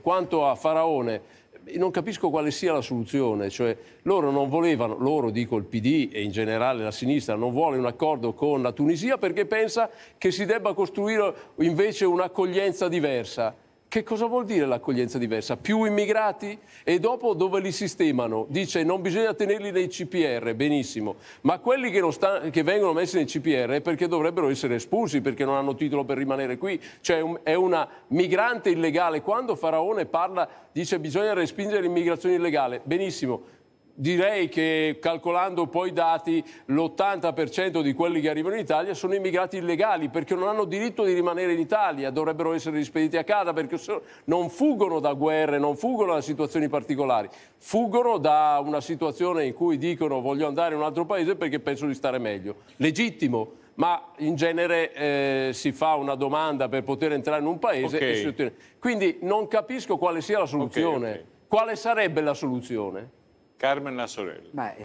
Quanto a Faraone, non capisco quale sia la soluzione, cioè loro non volevano, loro dico il PD e in generale la sinistra, non vuole un accordo con la Tunisia perché pensa che si debba costruire invece un'accoglienza diversa. Che cosa vuol dire l'accoglienza diversa? Più immigrati? E dopo dove li sistemano? Dice non bisogna tenerli nei CPR, benissimo, ma quelli che, sta, che vengono messi nei CPR è perché dovrebbero essere espulsi, perché non hanno titolo per rimanere qui, cioè un, è una migrante illegale. Quando Faraone parla, dice bisogna respingere l'immigrazione illegale, benissimo, direi che calcolando poi i dati l'80% di quelli che arrivano in Italia sono immigrati illegali perché non hanno diritto di rimanere in Italia, dovrebbero essere rispediti a casa perché non fuggono da guerre, non fuggono da situazioni particolari, fuggono da una situazione in cui dicono voglio andare in un altro paese perché penso di stare meglio. Legittimo, ma in genere eh, si fa una domanda per poter entrare in un paese okay. Quindi non capisco quale sia la soluzione. Okay, okay. Quale sarebbe la soluzione? Carmen Lazorel.